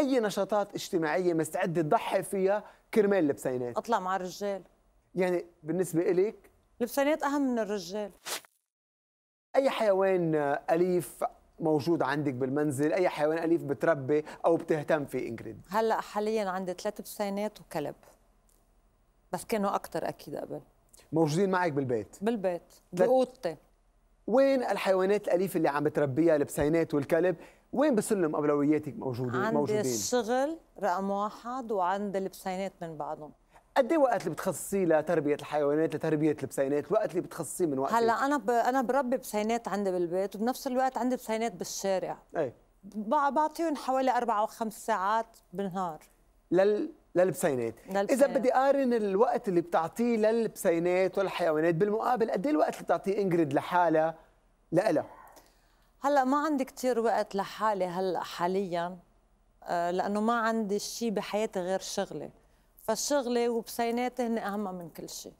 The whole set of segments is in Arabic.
اي نشاطات اجتماعيه مستعد تضحي فيها كرمال لبسينات اطلع مع الرجال يعني بالنسبه الك لبسينات اهم من الرجال اي حيوان اليف موجود عندك بالمنزل اي حيوان اليف بتربي او بتهتم فيه انجريد هلا حاليا عندي ثلاث بسينات وكلب بس كانوا اكثر اكيد قبل موجودين معك بالبيت بالبيت بأوضتي وين الحيوانات الاليفه اللي عم بتربيها البسينات والكلب وين بسلم اولوياتك موجوده عند موجودين عند الشغل رقم واحد وعند البسينات من بعضهم قد ايه وقت اللي بتخصصيه لتربيه الحيوانات لتربيه البسينات الوقت اللي بتخصصيه من وقت هلا انا ب... انا بربي بسينات عندي بالبيت وبنفس الوقت عندي بسينات بالشارع اي بعطيهم حوالي اربع او خمس ساعات بالنهار لل للبسينات اذا بدي اقارن الوقت اللي بتعطيه للبسينات والحيوانات بالمقابل قد ايه الوقت اللي بتعطيه انجريد لحالها لإلها هلا ما عندي كثير وقت لحالي هلا حاليا آه، لانه ما عندي شيء بحياتي غير شغلي فشغلي وبسيناتي هن اهم من كل شيء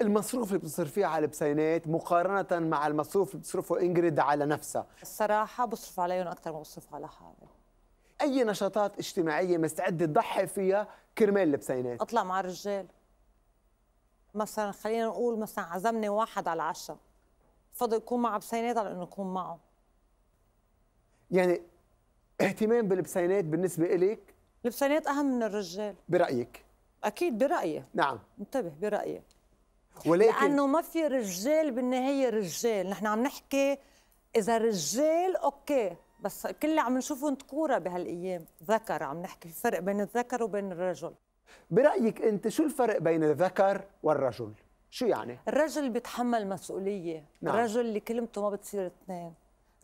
المصروف اللي بتصرفيه على البسينات مقارنه مع المصروف اللي بتصرفه انجريد على نفسها الصراحه بصرف عليهم اكثر ما بصرف على حالي اي نشاطات اجتماعيه مستعده تضحي فيها كرمال البسينات اطلع مع الرجال مثلا خلينا نقول مثلا عزمني واحد على العشاء بفضل يكون مع بسينات على انه يكون معه يعني اهتمام بالبسينات بالنسبه إليك البسينات اهم من الرجال برايك اكيد برايي نعم انتبه برايي ولكن لانه ما في رجال بالنهايه رجال نحن عم نحكي اذا رجال اوكي بس كل اللي عم نشوفه ذكوره بهالايام ذكر عم نحكي الفرق بين الذكر وبين الرجل برايك انت شو الفرق بين الذكر والرجل شو يعني الرجل بيتحمل مسؤوليه نعم. الرجل اللي كلمته ما بتصير اثنين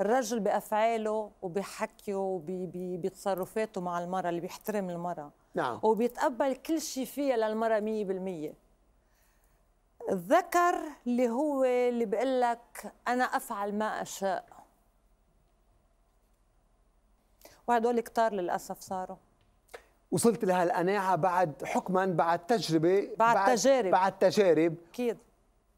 الرجل بافعاله وبحكيه وبتصرفاته مع المراه اللي بيحترم المراه نعم وبيتقبل كل شيء فيها للمراه 100% الذكر اللي هو اللي بيقول لك انا افعل ما اشاء وهدول كتار للاسف صاروا وصلت لهالقناعه بعد حكما بعد تجربه بعد, بعد تجارب بعد تجارب اكيد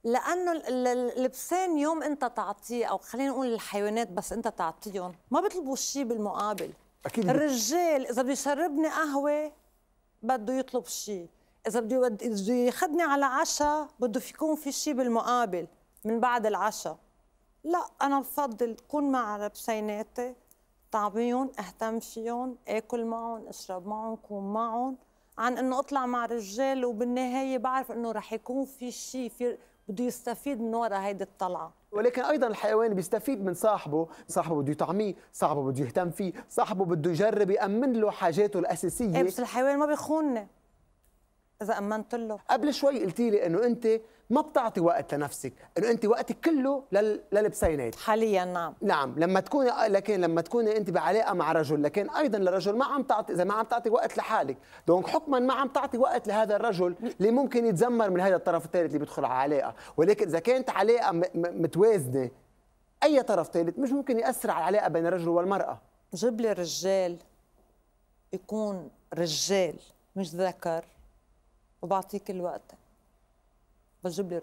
لانه اللبسان يوم انت تعطيه او خلينا نقول الحيوانات بس انت تعطيهم ما بيطلبوا شيء بالمقابل اكيد الرجال اذا بده يشربني قهوه بده يطلب شيء اذا بده ياخذني على عشاء بده يكون في شيء بالمقابل من بعد العشاء لا انا بفضل كون مع لبسيناتي طعبيهم اهتم فيهم اكل معهم اشرب معهم كون معهم عن انه اطلع مع رجال وبالنهايه بعرف انه رح يكون في شيء في بده يستفيد من ورا هيدي الطلعه ولكن ايضا الحيوان بيستفيد من صاحبه صاحبه بده يطعميه صاحبه بده يهتم فيه صاحبه بده يجرب يامن له حاجاته الاساسيه إيه بس الحيوان ما بيخونني اذا امنت له قبل شوي قلتي لي انه انت ما بتعطي وقت لنفسك انه انت وقتك كله للبسينات حاليا نعم نعم لما تكون لكن لما تكون انت بعلاقه مع رجل لكن ايضا للرجل ما عم تعطي اذا ما عم تعطي وقت لحالك دونك حكما ما عم تعطي وقت لهذا الرجل اللي ممكن يتذمر من هذا الطرف الثالث اللي بيدخل على علاقه ولكن اذا كانت علاقه متوازنه اي طرف ثالث مش ممكن ياثر على العلاقه بين الرجل والمراه جيب لي رجال يكون رجال مش ذكر وبعطيك الوقت Vă jubler